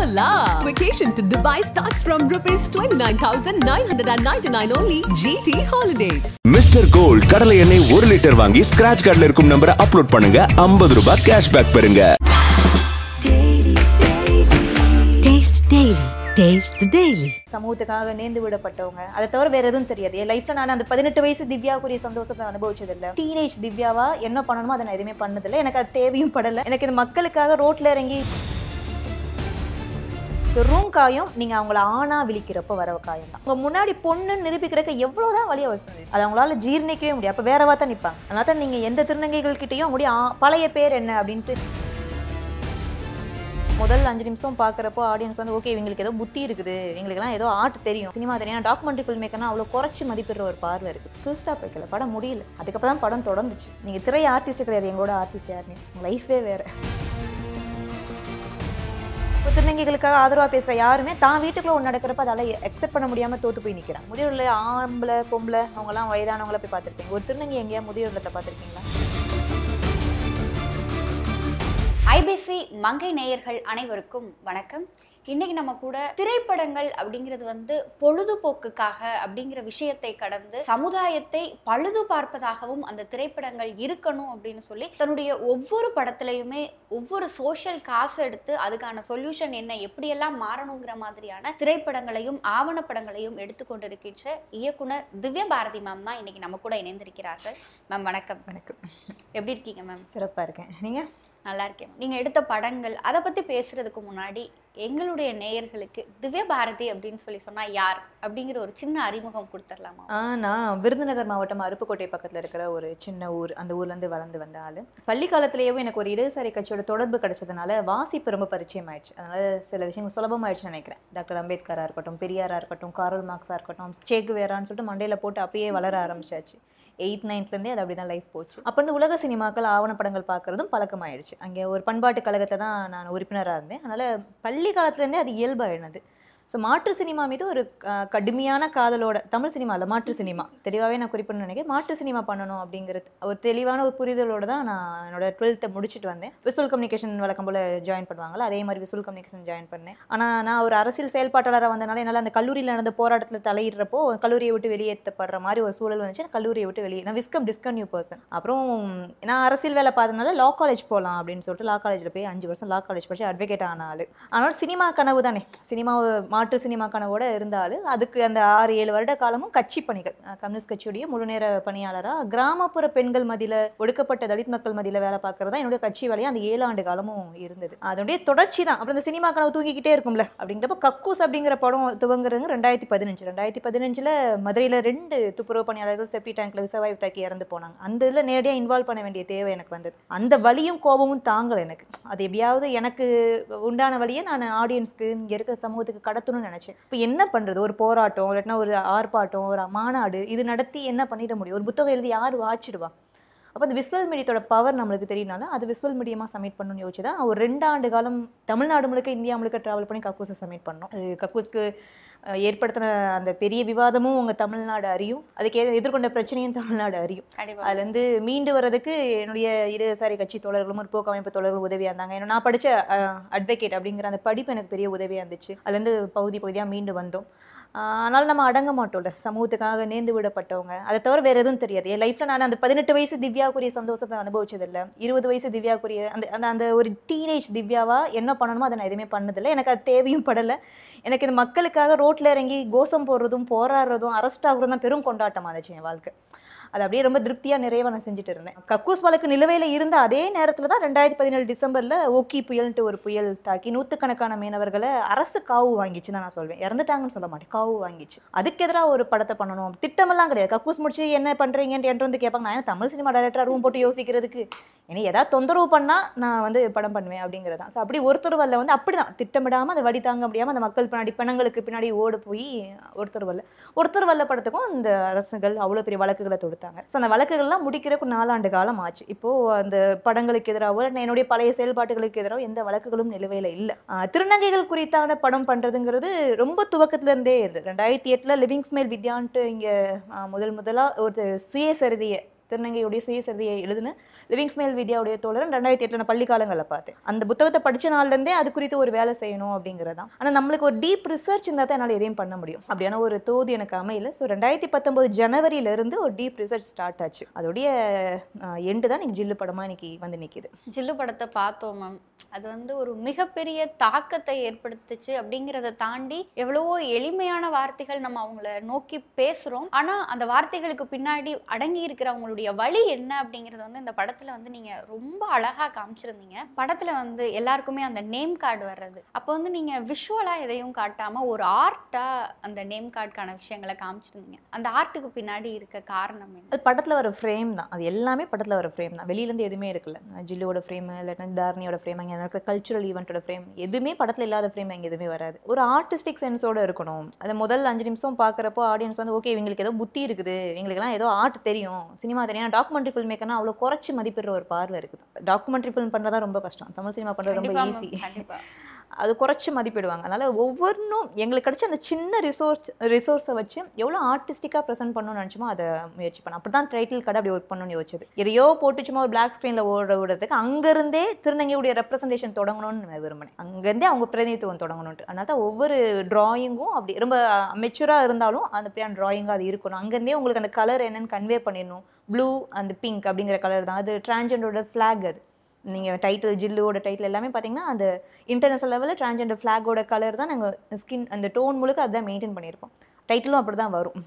Hola! Vacation to Dubai starts from rupees 29,999 only GT Holidays. Mister gold கடலை எண்ணெய் ஒரு litre வாங்கி scratch கார்டில் இருக்கும் நம்பரை அப்லோட் பண்ணுங்க ஐம்பது ரூபாய் கேஷ்பேக் பெறுங்க சமூகத்துக்காக நேர்ந்து விடப்பட்டவங்க அதை தவிர வேற எதுவும் தெரியாது என் லைஃப்ல நான் அந்த பதினெட்டு வயசு திவ்யாவுக்குரிய சந்தோஷத்தை அனுபவிச்சது இல்லை டீனேஜ் திவ்யாவா என்ன பண்ணணுமோ அதை நான் எதுவுமே பண்ணதில்லை எனக்கு அது தேவையும் படல எனக்கு இந்த மக்களுக்காக ரோட்ல இறங்கி ரூம் காயம் நீங்கள் அவங்கள ஆணாக விழிக்கிறப்ப வர காயம் தான் உங்கள் முன்னாடி பொண்ணுன்னு நிரூபிக்கிறக்க எவ்வளோ தான் வழி அவசியம் அது அவங்களால ஜீர்ணிக்கவே முடியும் அப்போ வேறவா தான் நிற்பாங்க அதனால தான் நீங்கள் எந்த திருநங்கைகள் கிட்டேயும் அப்படியே பழைய பேர் என்ன அப்படின்ட்டு முதல் அஞ்சு நிமிஷம் பார்க்குறப்போ ஆடியன்ஸ் வந்து ஓகே இவங்களுக்கு ஏதோ புத்தி இருக்குது இவங்களுக்குலாம் ஏதோ ஆர்ட் தெரியும் சினிமா தெரியும் டாக்குமெண்ட்ரி ஃபில்ம் மேக்கர்னா அவ்வளோ குறைச்சி மதிப்பிடுற ஒரு பார்வை இருக்குது ஃபுல் ஸ்டாப் வைக்கல படம் முடியல அதுக்கப்புறம் தான் படம் தொடர்ந்துச்சு நீங்கள் திரை ஆர்டிஸ்ட் கிடையாது எங்களோட ஆர்டிஸ்ட் யாருமே லைஃபே வேறு இப்போ திருநங்கைகளுக்காக ஆதரவாக பேசுகிற யாருமே தான் வீட்டுக்குள்ளே ஒன்று நடக்கிறப்ப அதால் அக்செப்ட் பண்ண முடியாமல் தோற்று போய் நிற்கிறான் முதியோரில் ஆம்பளை பொம்பளை அவங்களாம் வயதானவங்கள போய் பார்த்துருக்கீங்க ஒரு திருநங்கை எங்கேயா முதியோரில் பார்த்துருக்கீங்களா ஐபிசி மங்கை நேயர்கள் அனைவருக்கும் வணக்கம் இன்னைக்கு நம்ம கூட திரைப்படங்கள் அப்படிங்கிறது வந்து பொழுதுபோக்குக்காக அப்படிங்கிற விஷயத்தை கடந்து சமுதாயத்தை பழுது பார்ப்பதாகவும் அந்த திரைப்படங்கள் இருக்கணும் அப்படின்னு சொல்லி தன்னுடைய ஒவ்வொரு படத்துலையுமே ஒவ்வொரு சோஷியல் காசு எடுத்து அதுக்கான சொல்யூஷன் என்ன எப்படியெல்லாம் மாறணுங்கிற மாதிரியான திரைப்படங்களையும் ஆவணப்படங்களையும் எடுத்துக்கொண்டிருக்கின்ற இயக்குனர் திவ்ய பாரதி மேம் தான் இன்னைக்கு நம்ம கூட இணைந்திருக்கிறார்கள் மேம் வணக்கம் வணக்கம் எப்படி இருக்கீங்க மேம் சிறப்பாக இருக்கேன் நீங்கள் நல்லா இருக்கேன் நீங்கள் எடுத்த படங்கள் அதை பற்றி பேசுகிறதுக்கு முன்னாடி எங்களுடைய நேயர்களுக்கு திவ்ய பாரதி அப்படின்னு சொல்லி சொன்னால் யார் அப்படிங்கிற ஒரு சின்ன அறிமுகம் கொடுத்துடலாமா நான் விருதுநகர் மாவட்டம் அருப்புக்கோட்டை பக்கத்தில் இருக்கிற ஒரு சின்ன ஊர் அந்த ஊர்லேருந்து வளர்ந்து வந்த பள்ளி காலத்திலேயே எனக்கு ஒரு இடதுசாரி கட்சியோட தொடர்பு கிடைச்சதுனால வாசிப்பு ரொம்ப பரிச்சயம் ஆயிடுச்சு அதனால் சில விஷயங்கள் சுலபமாயிடுச்சுன்னு நினைக்கிறேன் டாக்டர் அம்பேத்கராக இருக்கட்டும் பெரியாராக இருக்கட்டும் காரல் மார்க்ஸாக இருக்கட்டும் வேறான்னு சொல்லிட்டு மண்டையில் போட்டு அப்பயே வளர ஆரம்பிச்சாச்சு எயித் நைன்த்லேருந்தே அது அப்படி தான் லைஃப் போச்சு அப்போ வந்து உலக சினிமாக்கள் ஆவணப்படங்கள் பார்க்குறதும் பழக்கமாயிடுச்சு அங்கே ஒரு பண்பாட்டு கழகத்தை தான் நான் உறுப்பினராக இருந்தேன் அதனால் பள்ளி காலத்துலேருந்தே அது இயல்பாக ஸோ மாற்று சினிமா மீது ஒரு கடுமையான காதலோட தமிழ் சினிமாவில் மாற்று சினிமா தெளிவாகவே நான் குறிப்பிடணும்னு நினைக்கிறேன் மாற்று சினிமா பண்ணணும் அப்படிங்கிறது ஒரு தெளிவான ஒரு புரிதலோடு தான் நான் என்னோட டுவெல்த்தை முடிச்சுட்டு வந்தேன் விசுவல் கம்யூனிகேஷன் வழக்கம் போல் ஜாயின் பண்ணுவாங்களா அதே மாதிரி விசுவல் கம்யூனிகேஷன் ஜாயின் பண்ணேன் ஆனால் நான் ஒரு அரசியல் செயல்பாட்டாளராக வந்தனால என்னால் அந்த கல்லூரியில் நடந்த போராட்டத்தில் தலையிடுறப்போ கல்லூரியை விட்டு வெளியேற்றப்படுற மாதிரி ஒரு சூழல் வந்துச்சு நான் கல்லூரியை விட்டு வெளியே நான் விஸ்கம் டிஸ்கன்யூ பர்சன் அப்புறம் நான் அரசியல் வேலை பார்த்ததுனால லா காலேஜ் போகலாம் அப்படின்னு சொல்லிட்டு லா காலேஜில் போய் அஞ்சு வருஷம் லா காலேஜ் படித்து அட்வொகேட் ஆனாலும் ஆனால் சினிமா கனவு தானே சினிமா மாற்று சினிமா கனவோட இருந்தாலும் அதுக்கு அந்த ஆறு ஏழு வருட காலமும் கட்சி பணிகள் கம்யூனிஸ்ட் கட்சியுடைய முழுநேர பணியாளராக கிராமப்புற பெண்கள் மதியில் ஒடுக்கப்பட்ட தலித் மக்கள் மதியில் வேலை தான் என்னுடைய கட்சி வேலையை அந்த ஏழு ஆண்டு காலமும் இருந்தது அதனுடைய தொடர்ச்சி தான் அப்புறம் அந்த சினிமா கனவு தூங்கிக்கிட்டே இருக்கும்ல அப்படிங்கிறப்ப கக்கூஸ் அப்படிங்கிற படம் துவங்குறது ரெண்டாயிரத்தி பதினஞ்சு ரெண்டாயிரத்தி பதினஞ்சில் மதுரையில் ரெண்டு துப்புரவு பணியாளர்கள் செப்டி டேங்க்ல விசவாய் தாக்கி இறந்து போனாங்க அந்த இதில் நேரடியாக இன்வால்வ் பண்ண வேண்டிய தேவை எனக்கு வந்தது அந்த வழியும் கோபமும் தாங்கலை எனக்கு அது எப்படியாவது எனக்கு உண்டான வழியை நான் ஆடியன்ஸ்க்கு இங்கே இருக்கிற சமூகத்துக்கு கடத்த நடத்தணும்னு நினைச்சேன் இப்போ என்ன பண்றது ஒரு போராட்டம் இல்லைன்னா ஒரு ஆர்ப்பாட்டம் ஒரு மாநாடு இது நடத்தி என்ன பண்ணிட முடியும் ஒரு புத்தகம் எழுதி யார் வாச்சிடுவா அப்போ அந்த விஸ்வல் மீடியத்தோட பவர் நம்மளுக்கு தெரியனால அது விஸ்வல் மீடியமாக சப்மிட் பண்ணணும்னு யோசிச்சு தான் ஒரு ரெண்டு ஆண்டு காலம் தமிழ்நாடு முழுக்க இந்தியா முழுக்க ட்ராவல் பண்ணி கக்கூஸை சப்மிட் பண்ணோம் கக்கூஸ்க்கு ஏற்படுத்தின அந்த பெரிய விவாதமும் உங்கள் தமிழ்நாடு அறியும் அதுக்கு எதிர்கொண்ட பிரச்சனையும் தமிழ்நாடு அறியும் அதுலேருந்து மீண்டு வர்றதுக்கு என்னுடைய இடதுசாரி கட்சி தோழர்களும் முற்போக்கு அமைப்பு தோழர்கள் உதவியாக இருந்தாங்க ஏன்னா நான் படித்த அட்வொகேட் அப்படிங்கிற அந்த படிப்பு எனக்கு பெரிய உதவியாக இருந்துச்சு அதுலேருந்து பகுதி பகுதியாக மீண்டு வந்தோம் அதனால் நம்ம அடங்க மாட்டோம்ல சமூகத்துக்காக நேர்ந்து விடப்பட்டவங்க அதை தவிர வேறு எதுவும் தெரியாது என் லைஃப்பில் நான் அந்த பதினெட்டு வயசு திவ்யாக்குரிய சந்தோஷத்தை அனுபவிச்சதில்லை இருபது வயசு திவ்யாக்குரிய அந்த அந்த அந்த ஒரு டீனேஜ் திவ்யாவாக என்ன பண்ணணுமோ அதை நான் எதுவுமே பண்ணதில்லை எனக்கு அது தேவையும் படலை எனக்கு இந்த மக்களுக்காக ரோட்டில் இறங்கி கோஷம் போடுறதும் போராடுறதும் அரெஸ்ட் ஆகுறதும் பெரும் கொண்டாட்டமாக இருந்துச்சு என் வாழ்க்கை அது அப்படியே ரொம்ப திருப்தியாக நிறைவாக நான் செஞ்சுட்டு இருந்தேன் கக்கூஸ் வழக்கு நிலுவையில் இருந்த அதே நேரத்தில் தான் ரெண்டாயிரத்தி பதினேழு டிசம்பரில் ஓக்கி புயல்ன்ட்டு ஒரு புயல் தாக்கி நூற்றுக்கணக்கான மீனவர்களை அரசு காவு வாங்கிச்சு நான் சொல்வேன் இறந்துட்டாங்கன்னு சொல்ல மாட்டேன் காவு வாங்கிச்சு அதுக்கு எதிராக ஒரு படத்தை பண்ணணும் திட்டமெல்லாம் கிடையாது கக்கூஸ் முடிச்சு என்ன பண்ணுறீங்கன்ட்டு என்று வந்து கேட்பாங்க நான் ஏன்னா தமிழ் சினிமா டைரக்டராக ரூம் போட்டு யோசிக்கிறதுக்கு இனி ஏதாவது தொந்தரவு பண்ணால் நான் வந்து படம் பண்ணுவேன் அப்படிங்கிறது தான் ஸோ அப்படி ஒருத்தர் வரல வந்து அப்படி தான் திட்டமிடாமல் அதை வழி தாங்க முடியாமல் அந்த மக்கள் பின்னாடி பிணங்களுக்கு பின்னாடி ஓடு போய் ஒருத்தர் வரல ஒருத்தர் வரல படத்துக்கும் இந்த அரசுகள் அவ்வளோ பெரிய வழக்குகளை தொடுத்து கொடுத்தாங்க ஸோ அந்த வழக்குகள்லாம் முடிக்கிறக்கு நாலாண்டு காலம் ஆச்சு இப்போது அந்த படங்களுக்கு எதிராகவோ என்னுடைய பழைய செயல்பாடுகளுக்கு எதிராக எந்த வழக்குகளும் நிலுவையில் இல்லை திருநங்கைகள் குறித்தான படம் பண்ணுறதுங்கிறது ரொம்ப துவக்கத்துலேருந்தே இருந்தது ரெண்டாயிரத்தி எட்டில் லிவிங் ஸ்மெல் வித்யான்ட்டு இங்கே முதல் முதலாக ஒரு சுயசரிதியை திருநங்கையுடைய சுயசரிதையை லிவிங்ஸ் லிவிங்ஸ்மேல் வித்யாவுடைய தோழரன் ரெண்டாயிரத்தி எட்டு பள்ளி காலங்களில் பார்த்தேன் அந்த புத்தகத்தை படித்த நாள்லேருந்தே அது குறித்து ஒரு வேலை செய்யணும் அப்படிங்கிறதான் ஆனால் நம்மளுக்கு ஒரு டீப் ரிசர்ச் இருந்தால் தான் என்னால் எதையும் பண்ண முடியும் அப்படியான ஒரு தோது எனக்கு அமையல ஸோ ரெண்டாயிரத்தி பத்தொம்போது ஜனவரியிலேருந்து ஒரு டீப் ரிசர்ச் ஸ்டார்ட் ஆச்சு அதோடைய எண்டு தான் ஜில்லு படமாக இன்னைக்கு வந்து நிற்கிது ஜில்லு படத்தை பார்த்தோம் மேம் அது வந்து ஒரு மிகப்பெரிய தாக்கத்தை ஏற்படுத்துச்சு அப்படிங்கிறத தாண்டி எவ்வளவோ எளிமையான வார்த்தைகள் நம்ம அவங்கள நோக்கி பேசுகிறோம் ஆனால் அந்த வார்த்தைகளுக்கு பின்னாடி அடங்கி இருக்கிற போகக்கூடிய வழி என்ன அப்படிங்கிறது வந்து இந்த படத்தில் வந்து நீங்கள் ரொம்ப அழகாக காமிச்சிருந்தீங்க படத்தில் வந்து எல்லாருக்குமே அந்த நேம் கார்டு வர்றது அப்போ வந்து நீங்கள் விஷுவலாக எதையும் காட்டாமல் ஒரு ஆர்ட்டாக அந்த நேம் கார்டுக்கான விஷயங்களை காமிச்சிருந்தீங்க அந்த ஆர்ட்டுக்கு பின்னாடி இருக்க காரணம் அது படத்தில் வர ஃப்ரேம் தான் அது எல்லாமே படத்தில் வர ஃப்ரேம் தான் வெளியிலேருந்து எதுவுமே இருக்குல்ல ஜில்லோட ஃப்ரேம் இல்லைன்னா தாரணியோட ஃப்ரேம் அங்கே இருக்கிற கல்ச்சுரல் ஈவெண்ட்டோட ஃப்ரேம் எதுவுமே படத்தில் இல்லாத ஃப்ரேம் அங்கே எதுவுமே வராது ஒரு ஆர்டிஸ்டிக் சென்ஸோடு இருக்கணும் அது முதல் அஞ்சு நிமிஷம் பார்க்குறப்போ ஆடியன்ஸ் வந்து ஓகே இவங்களுக்கு ஏதோ புத்தி இருக்குது இவங்களுக்குலாம் ஏதோ ஆர்ட் தெரியும் சினிமா மாதிரி ஏன்னா டாக்குமெண்ட்ரி ஃபில்ம் மேக்கர்னா அவ்வளோ குறைச்சி மதிப்பிடுற ஒரு பார்வை இருக்குது டாக்குமெண்ட்ரி ஃபில்ம் பண்ணுறதா ரொம்ப கஷ்டம் தமிழ் சினிமா பண்ணுறது ரொம்ப ஈஸி அது குறைச்சி மதிப்பிடுவாங்க அதனால் ஒவ்வொன்றும் எங்களுக்கு கிடச்சி அந்த சின்ன ரிசோர்ஸ் ரிசோர்ஸை வச்சு எவ்வளோ ஆர்டிஸ்டிக்காக ப்ரெசென்ட் பண்ணணும்னு நினச்சோமோ அதை முயற்சி பண்ணோம் அப்படி தான் டைட்டில் கடை அப்படி ஒர்க் பண்ணணும்னு யோசிச்சது எதையோ போட்டு சும்மா ஒரு பிளாக் ஸ்க்ரீனில் ஓட விடுறதுக்கு அங்கேருந்தே திருநங்கையுடைய ரெப்ரஸன்டேஷன் தொடங்கணும்னு விரும்பினேன் அங்கேருந்தே அவங்க பிரதிநிதித்துவம் தொடங்கணும்ட்டு அதனால் தான் ஒவ்வொரு ட்ராயிங்கும் அப்படி ரொம்ப மெச்சூராக இருந்தாலும் அந்த அப்படியான ட்ராயிங்காக அது இருக்கணும் அங்கேருந்தே உங்களுக்கு அந்த கலர் என்னென்னு கன்வே பண்ணிடணும் ப்ளூ அந்த பிங்க் அப்படிங்கிற கலர் தான் அது டிரான்ஜெண்டோட ஃப்ளாக் அது நீங்கள் டைட்டில் ஜில்லுவோட டைட்டில் எல்லாமே பார்த்தீங்கன்னா அந்த இன்டர்நேஷனல் லெவலில் டிரான்ஜெண்டர் ஃப்ளாகோட கலர் தான் நாங்கள் ஸ்கின் அந்த டோன் முழுக்க அதுதான் மெயின்டைன் பண்ணியிருப்போம் டைட்டிலும் அப்படி தான் வரும்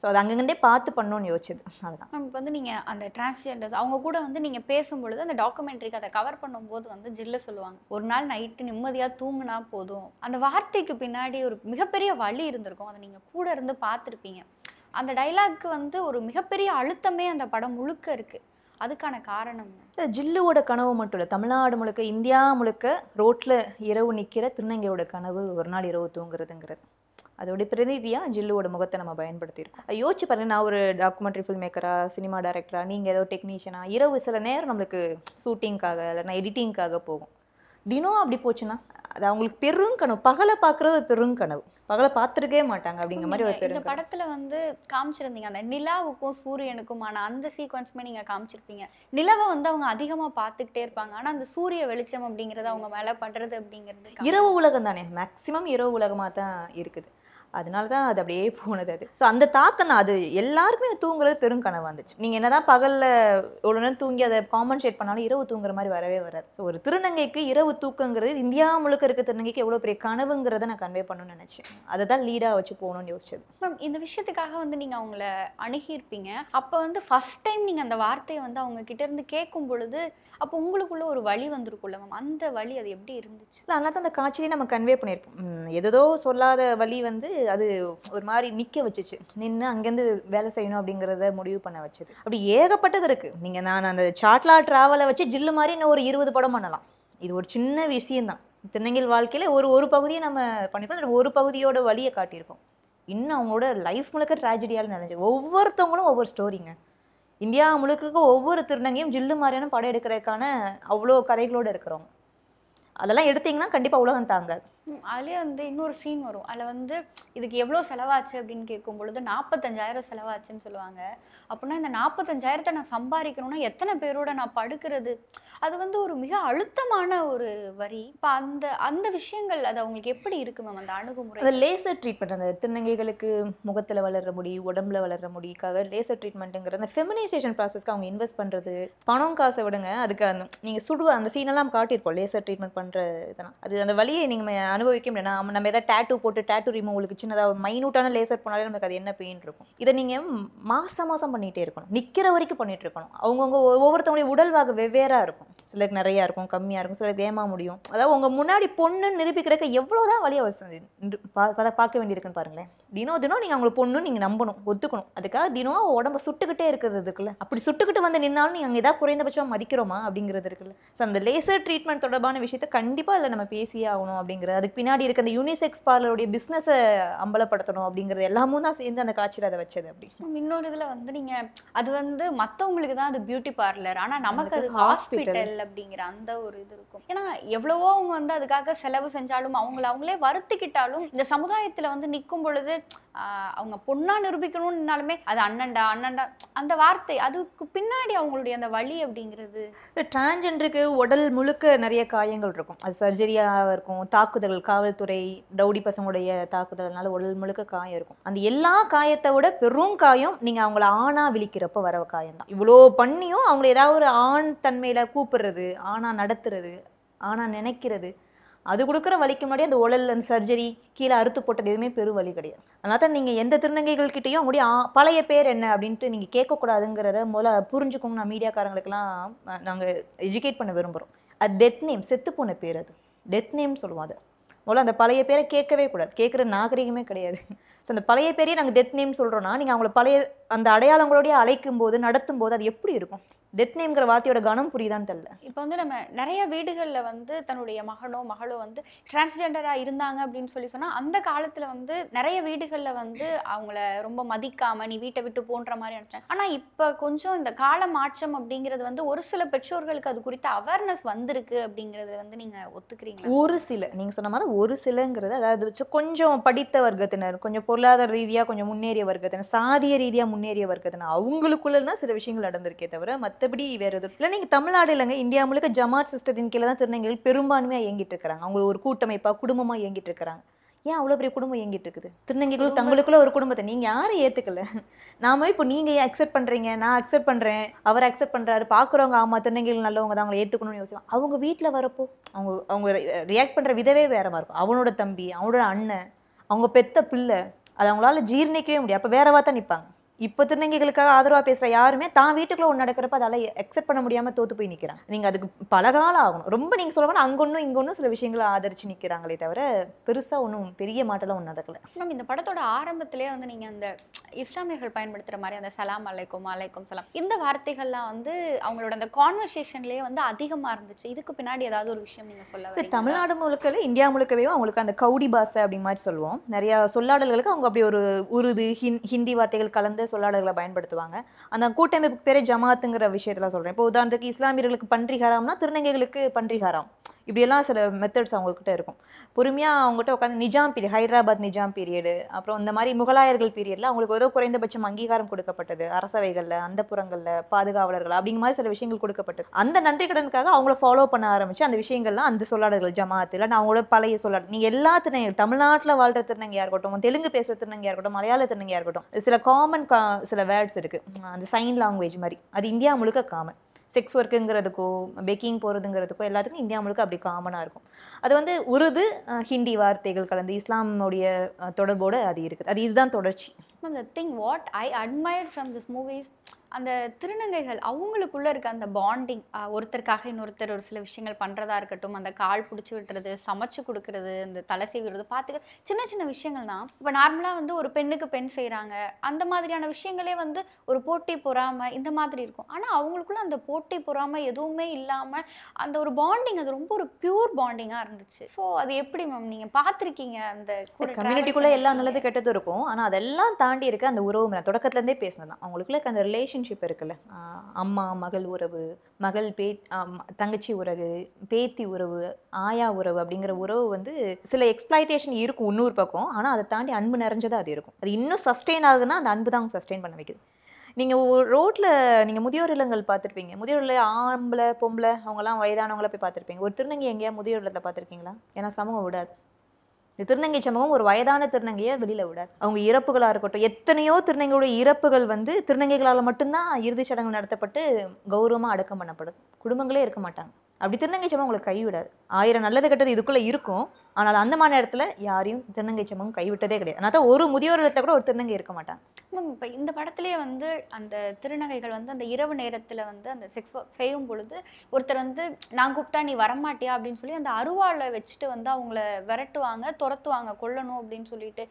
ஸோ அது அங்கேருந்தே பார்த்து பண்ணோன்னு யோசிச்சது அதுதான் நமக்கு வந்து நீங்கள் அந்த டிரான்ஸ்ஜெண்டர்ஸ் அவங்க கூட வந்து நீங்கள் பேசும்பொழுது அந்த டாக்குமெண்ட்ரிக்கு அதை கவர் பண்ணும்போது வந்து ஜில்ல சொல்லுவாங்க ஒரு நாள் நைட்டு நிம்மதியாக தூங்கினா போதும் அந்த வார்த்தைக்கு பின்னாடி ஒரு மிகப்பெரிய வழி இருந்திருக்கும் அதை நீங்கள் கூட இருந்து பார்த்துருப்பீங்க அந்த டைலாக்கு வந்து ஒரு மிகப்பெரிய அழுத்தமே அந்த படம் முழுக்க இருக்குது அதுக்கான காரணம் இல்லை ஜில்லுவோட கனவு மட்டும் இல்லை தமிழ்நாடு முழுக்க இந்தியா முழுக்க ரோட்டில் இரவு நிற்கிற திருநங்கையோட கனவு ஒரு நாள் இரவு தூங்குறதுங்கிறது அதோடைய பிரதிநிதியாக ஜில்லுவோட முகத்தை நம்ம பயன்படுத்தியிருக்கோம் யோசிச்சு பாருங்க நான் ஒரு டாக்குமெண்ட்ரி ஃபில் மேக்கராக சினிமா டேரக்டராக நீங்கள் ஏதோ டெக்னீஷியனாக இரவு சில நேரம் நம்மளுக்கு ஷூட்டிங்க்காக இல்லைனா எடிட்டிங்க்காக போகும் தினம் அப்படி போச்சுன்னா அது அவங்களுக்கு கனவு பகலை பார்க்குறது பெரும் கனவு பகலை பார்த்துருக்கே மாட்டாங்க அப்படிங்கிற மாதிரி ஒரு பெரும் இந்த படத்தில் வந்து காமிச்சிருந்தீங்க அந்த நிலாவுக்கும் சூரியனுக்குமான அந்த சீக்வன்ஸுமே நீங்கள் காமிச்சிருப்பீங்க நிலவை வந்து அவங்க அதிகமாக பார்த்துக்கிட்டே இருப்பாங்க ஆனால் அந்த சூரிய வெளிச்சம் அப்படிங்கிறது அவங்க மேலே படுறது அப்படிங்கிறது இரவு உலகம் தானே மேக்சிமம் இரவு உலகமாக தான் இருக்குது அதனால தான் அது அப்படியே போனது அது ஸோ அந்த தாக்கம் தான் அது எல்லாருக்குமே தூங்குறது பெரும் கனவு வந்துச்சு நீங்கள் என்ன தான் பகலில் இவ்வளோ நேரம் தூங்கி அதை காம்பன்சேட் பண்ணாலும் இரவு தூங்குற மாதிரி வரவே வராது ஸோ ஒரு திருநங்கைக்கு இரவு தூக்கங்கிறது இந்தியா முழுக்க இருக்க திருநங்கைக்கு எவ்வளோ பெரிய கனவுங்கிறத நான் கன்வே பண்ணணும்னு நினச்சேன் அதை தான் லீடாக வச்சு போகணும்னு யோசிச்சது மேம் இந்த விஷயத்துக்காக வந்து நீங்கள் அவங்கள அணுகியிருப்பீங்க அப்போ வந்து ஃபஸ்ட் டைம் நீங்கள் அந்த வார்த்தையை வந்து அவங்க கிட்டேருந்து கேட்கும் பொழுது அப்போ உங்களுக்குள்ள ஒரு வழி வந்துருக்கும்ல மேம் அந்த வழி அது எப்படி இருந்துச்சு அதனால தான் அந்த காட்சியை நம்ம கன்வே பண்ணியிருப்போம் எதோ சொல்லாத வழி வந்து அது ஒரு மாதிரி நிற்க வச்சுச்சு நின்று அங்கேருந்து வேலை செய்யணும் அப்படிங்கிறத முடிவு பண்ண வச்சது அப்படி ஏகப்பட்டது இருக்குது நீங்கள் நான் அந்த சாட்லா ட்ராவலை வச்சு ஜில்லு மாதிரி இன்னும் ஒரு இருபது படம் பண்ணலாம் இது ஒரு சின்ன விஷயந்தான் திருநங்கில் வாழ்க்கையில் ஒரு ஒரு பகுதியை நம்ம பண்ணியிருக்கோம் ஒரு பகுதியோட வழியை காட்டியிருக்கோம் இன்னும் அவங்களோட லைஃப் முழுக்க ட்ராஜடியால் நினைஞ்சு ஒவ்வொருத்தவங்களும் ஒவ்வொரு ஸ்டோரிங்க இந்தியா முழுக்க ஒவ்வொரு திருநங்கையும் ஜில்லு மாதிரியான படம் எடுக்கிறதுக்கான அவ்வளோ கதைகளோடு இருக்கிறவங்க அதெல்லாம் எடுத்தீங்கன்னா கண்டிப்பாக உலகம் தாங்காது அதுலேயே வந்து இன்னொரு சீன் வரும் அதில் வந்து இதுக்கு எவ்வளோ செலவாச்சு அப்படின்னு கேட்கும் பொழுது நாற்பத்தஞ்சாயிரம் செலவாச்சுன்னு சொல்லுவாங்க அப்படின்னா இந்த நாற்பத்தஞ்சாயிரத்தை நான் சம்பாதிக்கணும்னா எத்தனை பேரோட நான் படுக்கிறது அது வந்து ஒரு மிக அழுத்தமான ஒரு வரி இப்போ அந்த அந்த விஷயங்கள் அது அவங்களுக்கு எப்படி இருக்கு மேம் அந்த அணுகுமுறை அது லேசர் ட்ரீட்மெண்ட் அந்த திருநங்கைகளுக்கு முகத்தில் வளர்ற முடி உடம்புல வளர்ற முடிக்காக லேசர் ட்ரீட்மெண்ட்டுங்கிற அந்த ஃபெமினைசேஷன் ப்ராசஸ்க்கு அவங்க இன்வெஸ்ட் பண்ணுறது பணம் காசை விடுங்க அதுக்கு அந்த நீங்கள் சுடுவ அந்த சீனெல்லாம் காட்டியிருப்போம் லேசர் ட்ரீட்மெண்ட் பண்ணுற இதெல்லாம் அது அந்த வழியை நீங்கள் அனுபவிக்கும் ஏன்னா நம்ம எதாவது டேட்டூ போட்டு டேட்டூ ரிமூவ் உங்களுக்கு சின்னதாக மைனூட்டான லேசர் போனாலே நமக்கு அது என்ன பெயின் இருக்கும் இதை நீங்கள் மாதம் மாதம் பண்ணிகிட்டே இருக்கணும் நிற்கிற வரைக்கும் பண்ணிகிட்டு இருக்கணும் அவங்கவுங்க ஒவ்வொருத்தவங்களுடைய வாக வெவ்வேறாக இருக்கும் சிலருக்கு நிறையா இருக்கும் கம்மியாக இருக்கும் சிலருக்கு வேமா முடியும் அதாவது உங்கள் முன்னாடி பொண்ணுன்னு நிரூபிக்கிறதுக்கு எவ்வளோ தான் வழி அவசியம் பார்க்க வேண்டியிருக்குன்னு பாருங்களேன் தினம் தினம் நீங்கள் அவங்களை பொண்ணுன்னு நீங்கள் நம்பணும் ஒத்துக்கணும் அதுக்காக தினம் உடம்ப சுட்டுக்கிட்டே இருக்கிறதுக்குல்ல அப்படி சுட்டுக்கிட்டு வந்து நின்னாலும் நீங்கள் ஏதாவது குறைந்தபட்சமாக மதிக்கிறோமா அப்படிங்கிறது இருக்குல்ல ஸோ அந்த லேசர் ட்ரீட்மெண்ட் தொடர்பான விஷயத்த கண்டிப்பாக இல்லை நம்ம பேசியே ஆகணும் அப்படிங்கிறது அதுக்கு பின்னாடி இருக்க அந்த யூனிசெக்ஸ் பார்லருடைய பிஸ்னஸை அம்பலப்படுத்தணும் அப்படிங்கிறது எல்லாமும் தான் சேர்ந்து அந்த காட்சியில் அதை வச்சது அப்படி இன்னொரு இதில் வந்து நீங்கள் அது வந்து மற்றவங்களுக்கு தான் அது பியூட்டி பார்லர் ஆனால் நமக்கு அது ஹாஸ்பிட்டல் அப்படிங்கிற அந்த ஒரு இது இருக்கும் ஏன்னா எவ்வளவோ அவங்க வந்து அதுக்காக செலவு செஞ்சாலும் அவங்கள அவங்களே வருத்திக்கிட்டாலும் இந்த சமுதாயத்தில் வந்து நிற்கும் பொழுது அவங்க பொண்ணாக நிரூபிக்கணும்னாலுமே அது அண்ணன்டா அண்ணன்டா அந்த வார்த்தை அதுக்கு பின்னாடி அவங்களுடைய அந்த வழி அப்படிங்கிறது டிரான்ஜெண்டருக்கு உடல் முழுக்க நிறைய காயங்கள் இருக்கும் அது சர்ஜரியாக இருக்கும் தாக்குதல் காவல்துறை டவுடி பசங்களுடைய தாக்குதல்னால உடல் முழுக்க காயம் இருக்கும் அந்த எல்லா காயத்தை விட பெரும் காயம் நீங்கள் அவங்கள ஆணாக விழிக்கிறப்ப வர காயம் தான் இவ்வளோ பண்ணியும் அவங்கள ஏதாவது ஒரு ஆண் தன்மையில் கூப்பிடுறது ஆணாக நடத்துறது ஆணாக நினைக்கிறது அது கொடுக்குற வலிக்கு முன்னாடி அந்த உடல் அந்த சர்ஜரி கீழே அறுத்து போட்டது எதுவுமே பெரும் வலி கிடையாது அதனால தான் நீங்கள் எந்த திருநங்கைகள் கிட்டேயும் அவங்களுடைய பழைய பேர் என்ன அப்படின்ட்டு நீங்கள் கேட்கக்கூடாதுங்கிறத முதல்ல புரிஞ்சுக்கோங்க நான் மீடியாக்காரங்களுக்கெல்லாம் நாங்கள் எஜுகேட் பண்ண விரும்புகிறோம் அது டெத் நேம் செத்து போன பேர் அது டெத் நேம் சொல்லுவோம் அதை முதல்ல அந்த பழைய பேரை கேட்கவே கூடாது கேட்குற நாகரிகமே கிடையாது ஸோ அந்த பழைய பேரையே நாங்கள் டெத் நேம் சொல்கிறோன்னா நீங்கள் அவங்கள பழைய அந்த அடையாளங்களோடய அழைக்கும் போது நடத்தும் போது அது எப்படி இருக்கும் டெத் நேம்ங்கிற வார்த்தையோட கனம் புரியுதான்னு தெரில இப்போ வந்து நம்ம நிறைய வீடுகளில் வந்து தன்னுடைய மகனோ மகளோ வந்து டிரான்ஸ்ஜெண்டராக இருந்தாங்க அப்படின்னு சொல்லி சொன்னால் அந்த காலத்தில் வந்து நிறைய வீடுகளில் வந்து அவங்கள ரொம்ப மதிக்காமல் நீ வீட்டை விட்டு போன்ற மாதிரி நினச்சேன் ஆனால் இப்போ கொஞ்சம் இந்த கால மாற்றம் அப்படிங்கிறது வந்து ஒரு சில பெற்றோர்களுக்கு அது குறித்த அவேர்னஸ் வந்திருக்கு அப்படிங்கிறது வந்து நீங்கள் ஒத்துக்கிறீங்க ஒரு சில நீங்கள் சொன்ன மாதிரி ஒரு சிலங்கிறது அதாவது வச்சு கொஞ்சம் படித்த வர்க்கத்தினர் கொஞ்சம் பொருளாதார ரீதியாக கொஞ்சம் முன்னேறிய வர்க்கத்தின சாதிய ரீதியாக முன்னேறிய வர்க்கத்தின அவங்களுக்குள்ளனா சில விஷயங்கள் நடந்திருக்கே தவிர மற்றபடி வேறு எதுவும் இல்லை நீங்கள் தமிழ்நாடு இல்லைங்க இந்தியா முழுக்க ஜமாத் சிஸ்டத்தின் கீழே தான் திருநங்கைகள் பெரும்பான்மையாக இயங்கிட்டு இருக்கிறாங்க அவங்க ஒரு கூட்டமைப்பாக குடும்பமாக இயங்கிட்டு இருக்கிறாங்க ஏன் அவ்வளோ பெரிய குடும்பம் இயங்கிட்டு இருக்குது திருநங்கைகள் தங்களுக்குள்ள ஒரு குடும்பத்தை நீங்கள் யாரும் ஏற்றுக்கல நாம இப்போ நீங்கள் ஏன் அக்செப்ட் பண்ணுறீங்க நான் அக்செப்ட் பண்ணுறேன் அவர் அக்செப்ட் பண்ணுறாரு பார்க்குறவங்க ஆமாம் திருநங்கைகள் நல்லவங்க தான் அவங்களை ஏற்றுக்கணும்னு யோசிப்பாங்க அவங்க வீட்டில் வரப்போ அவங்க அவங்க ரியாக்ட் பண்ணுற விதவே வேற மாதிரி இருக்கும் அவனோட தம்பி அவனோட அண்ணன் அவங்க பெத்த பிள்ளை அது அவங்களால ஜீர்ணிக்கவே முடியாது அப்போ வேறவா தான் நிற்பாங்க இப்போ திருநங்கைகளுக்காக ஆதரவாக பேசுகிற யாருமே தான் வீட்டுக்குள்ளே ஒன்று நடக்கிறப்ப அதெல்லாம் எக்ஸெப்ட் பண்ண முடியாமல் தோற்று போய் நிற்கிறாங்க நீங்கள் அதுக்கு பல காலம் ஆகணும் ரொம்ப நீங்கள் சொல்ல போனால் அங்கே இங்கே ஒன்றும் சில விஷயங்களை ஆதரிச்சு நிற்கிறாங்களே தவிர பெருசாக ஒன்றும் பெரிய மாட்டெல்லாம் ஒன்றும் நடக்கலை மேம் இந்த படத்தோட ஆரம்பத்திலே வந்து நீங்கள் அந்த இஸ்லாமியர்கள் பயன்படுத்துகிற மாதிரி அந்த சலாம் அலைக்கும் அலைக்கும் சலாம் இந்த வார்த்தைகள்லாம் வந்து அவங்களோட அந்த கான்வர்சேஷன்லேயே வந்து அதிகமாக இருந்துச்சு இதுக்கு பின்னாடி ஏதாவது ஒரு விஷயம் நீங்கள் சொல்ல தமிழ்நாடு முழுக்கவே இந்தியா முழுக்கவே அவங்களுக்கு அந்த கவுடி பாசை அப்படி மாதிரி சொல்லுவோம் நிறையா சொல்லாடல்களுக்கு அவங்க அப்படி ஒரு உருது ஹிந்தி வார்த்தைகள் கலந்து வந்து சொல்லாடல்களை பயன்படுத்துவாங்க அந்த கூட்டமைப்புக்கு பேரே ஜமாத்துங்கிற விஷயத்தில் சொல்கிறேன் இப்போ உதாரணத்துக்கு இஸ்லாமியர்களுக்கு பன்றிகாரம்னா திருநங்கைகளுக்கு பன்றிகாரம் இப்படியெல்லாம் சில மெத்தட்ஸ் அவங்கக்கிட்ட இருக்கும் பொறுமையாக அவங்ககிட்ட உட்காந்து நிஜாம் பீரியட் ஹைதராபாத் நிஜாம் பீரியடு அப்புறம் இந்த மாதிரி முகலாயர்கள் பீரியடில் அவங்களுக்கு ஏதோ குறைந்தபட்சம் அங்கீகாரம் கொடுக்கப்பட்டது அரசவைகளில் அந்த புறங்களில் பாதுகாவலர்கள் அப்படிங்கிற மாதிரி சில விஷயங்கள் கொடுக்கப்பட்டது அந்த நன்றி கடனுக்காக அவங்கள ஃபாலோ பண்ண ஆரம்பித்து அந்த விஷயங்கள்லாம் அந்த சொல்லாடர்கள் ஜமாத் இல்லை அவங்களோட பழைய சொல்லாடர் நீங்கள் எல்லா திறனையும் தமிழ்நாட்டில் வாழ்கிற திறனங்க இருக்கட்டும் தெலுங்கு பேசுகிற திறனங்க இருக்கட்டும் மலையாள திறனங்க இருக்கட்டும் சில காமன் கா சில வேர்ட்ஸ் இருக்குது அந்த சைன் லாங்குவேஜ் மாதிரி அது இந்தியா முழுக்க காமன் செக்ஸ் ஒர்க்குங்கிறதுக்கோ பேக்கிங் போகிறதுங்கிறதுக்கோ எல்லாத்துக்கும் இந்தியா முழுக்க அப்படி காமனாக இருக்கும் அது வந்து உருது ஹிந்தி வார்த்தைகள் கலந்து இஸ்லாமுடைய தொடர்போடு அது இருக்குது அது இதுதான் தொடர்ச்சி ma'am the thing what I admire from this movies அந்த திருநங்கைகள் அவங்களுக்குள்ளே இருக்க அந்த பாண்டிங் ஒருத்தருக்காக இன்னொருத்தர் ஒரு சில விஷயங்கள் பண்ணுறதா இருக்கட்டும் அந்த கால் பிடிச்சி விட்டுறது சமைச்சு கொடுக்கறது அந்த தலை செய்கிறது பார்த்துக்க சின்ன சின்ன விஷயங்கள் தான் இப்போ நார்மலாக வந்து ஒரு பெண்ணுக்கு பெண் செய்கிறாங்க அந்த மாதிரியான விஷயங்களே வந்து ஒரு போட்டி பொறாமல் இந்த மாதிரி இருக்கும் ஆனால் அவங்களுக்குள்ள அந்த போட்டி பொறாமல் எதுவுமே இல்லாமல் அந்த ஒரு பாண்டிங் அது ரொம்ப ஒரு பியூர் பாண்டிங்காக இருந்துச்சு ஸோ அது எப்படி மேம் நீங்கள் பார்த்துருக்கீங்க அந்த கம்யூனிட்டிக்குள்ளே எல்லா நல்லது கெட்டதும் இருக்கும் ஆனால் அதெல்லாம் தாண்டி இருக்க அந்த உறவு தொடக்கத்துலேருந்தே பேசினதான் அவங்களுக்குள்ள அந்த ரிலேஷன் ரிலேஷன்ஷிப் இருக்குல்ல அம்மா மகள் உறவு மகள் பே தங்கச்சி உறவு பேத்தி உறவு ஆயா உறவு அப்படிங்கிற உறவு வந்து சில எக்ஸ்பிளைட்டேஷன் இருக்கும் இன்னொரு பக்கம் ஆனால் அதை தாண்டி அன்பு நிறைஞ்சதாக அது இருக்கும் அது இன்னும் சஸ்டெயின் ஆகுதுன்னா அந்த அன்பு தான் சஸ்டெயின் பண்ண வைக்குது நீங்கள் ரோட்டில் நீங்கள் முதியோர் இல்லங்கள் பார்த்துருப்பீங்க முதியோர் இல்லை ஆம்பளை பொம்பளை அவங்கெல்லாம் வயதானவங்கள போய் பார்த்துருப்பீங்க ஒரு திருநங்கை எங்கேயா முதியோர் இல்லத்தில் பார்த்துருக்கீங்களா ஏன்னா சமூகம் விடாது இந்த திருநங்கை சமூகம் ஒரு வயதான திருநங்கையை வெளியில் விடாது அவங்க இறப்புகளாக இருக்கட்டும் எத்தனையோ திருநங்கையுடைய இறப்புகள் வந்து திருநங்கைகளால் மட்டும்தான் இறுதிச் சடங்கு நடத்தப்பட்டு கௌரவமாக அடக்கம் பண்ணப்படும் குடும்பங்களே இருக்க மாட்டாங்க அப்படி திருநங்கை சமம் உங்களுக்கு கைவிடாது ஆயிரம் நல்லது கெட்டது இதுக்குள்ளே இருக்கும் ஆனால் அந்த மாதிரி நேரத்தில் யாரையும் திருநங்கை சமம் கைவிட்டதே கிடையாது அதனால் தான் ஒரு முதியோர் இடத்துல கூட ஒரு திருநங்கை இருக்க மாட்டாங்க மேம் இப்போ இந்த படத்துலேயே வந்து அந்த திருநங்கைகள் வந்து அந்த இரவு நேரத்தில் வந்து அந்த செக்ஸ் செய்யும் பொழுது ஒருத்தர் வந்து நான் கூப்பிட்டா நீ வரமாட்டியா அப்படின்னு சொல்லி அந்த அருவாளை வச்சுட்டு வந்து அவங்கள விரட்டுவாங்க துரத்துவாங்க கொல்லணும் அப்படின்னு சொல்லிட்டு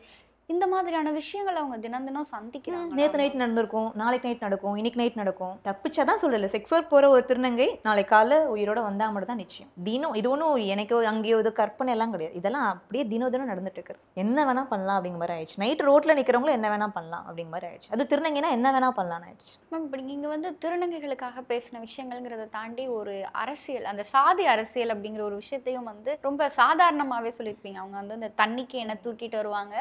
இந்த மாதிரியான விஷயங்கள் அவங்க தினம் தினம் சந்திக்கிறாங்க நேற்று நைட் நடந்திருக்கும் நாளைக்கு நைட் நடக்கும் இன்னைக்கு நைட் நடக்கும் தப்பிச்சா தான் சொல்லல செக்ஸ் ஒர்க் போகிற ஒரு திருநங்கை நாளை கால உயிரோட வந்தா மட்டும் தான் நிச்சயம் தினம் இது ஒன்றும் எனக்கோ அங்கேயோ இது கற்பனை எல்லாம் கிடையாது இதெல்லாம் அப்படியே தினம் தினம் நடந்துட்டு இருக்கு என்ன வேணா பண்ணலாம் அப்படிங்க மாதிரி ஆயிடுச்சு நைட் ரோட்ல நிற்கிறவங்களும் என்ன வேணா பண்ணலாம் அப்படிங்க மாதிரி ஆயிடுச்சு அது திருநங்கைனா என்ன வேணா பண்ணலாம் ஆயிடுச்சு மேம் இப்படி நீங்க வந்து திருநங்கைகளுக்காக பேசின விஷயங்கள்ங்கிறத தாண்டி ஒரு அரசியல் அந்த சாதி அரசியல் அப்படிங்கிற ஒரு விஷயத்தையும் வந்து ரொம்ப சாதாரணமாகவே சொல்லியிருப்பீங்க அவங்க வந்து அந்த தண்ணிக்கு என்ன தூக்கிட்டு வருவாங்க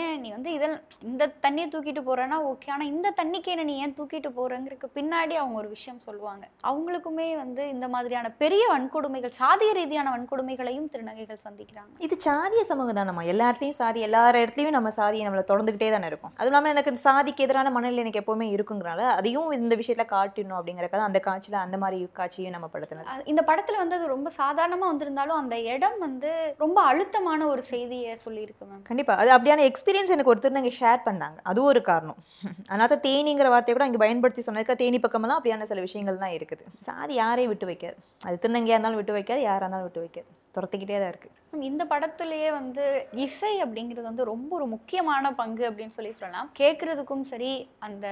ஏன் நீ வந்து இதில் இந்த தண்ணியை தூக்கிட்டு போகிறேன்னா ஓகே ஆனால் இந்த என்ன நீ ஏன் தூக்கிட்டு போறேங்கிறதுக்கு பின்னாடி அவங்க ஒரு விஷயம் சொல்லுவாங்க அவங்களுக்குமே வந்து இந்த மாதிரியான பெரிய வன்கொடுமைகள் சாதிய ரீதியான வன்கொடுமைகளையும் திருநங்கைகள் சந்திக்கிறாங்க இது சாதிய சமூகம் தான் நம்ம எல்லா இடத்துலையும் சாதி எல்லா இடத்துலையும் நம்ம சாதியை நம்மளை தொடர்ந்துகிட்டே தானே இருக்கும் அதுவும் இல்லாமல் எனக்கு இந்த சாதிக்கு எதிரான மனநிலை எனக்கு எப்போவுமே இருக்குங்கிறனால அதையும் இந்த விஷயத்தில் காட்டிடணும் அப்படிங்கிறக்காக அந்த காட்சியில் அந்த மாதிரி காட்சியும் நம்ம படத்தில் இந்த படத்தில் வந்து அது ரொம்ப சாதாரணமாக வந்திருந்தாலும் அந்த இடம் வந்து ரொம்ப அழுத்தமான ஒரு செய்தியை சொல்லியிருக்கு மேம் கண்டிப்பாக அது அப்படியான எக்ஸ் எக்ஸ்பீரியன்ஸ் எனக்கு ஒருத்தர் நாங்கள் ஷேர் பண்ணாங்க அதுவும் ஒரு காரணம் அதனால் தேனிங்கிற வார்த்தையை கூட அங்கே பயன்படுத்தி சொன்னதுக்கு தேனி பக்கமெல்லாம் அப்படியான சில விஷயங்கள் தான் இருக்குது சாதி யாரையும் விட்டு வைக்காது அது திருநங்கையாக இருந்தாலும் விட்டு வைக்காது யாராக இருந்தாலும் விட்டு வைக்காது துரத்திக்கிட்டே தான் இருக்குது இந்த படத்துலேயே வந்து இசை அப்படிங்கிறது வந்து ரொம்ப ஒரு முக்கியமான பங்கு அப்படின்னு சொல்லி சொல்லலாம் கேட்குறதுக்கும் சரி அந்த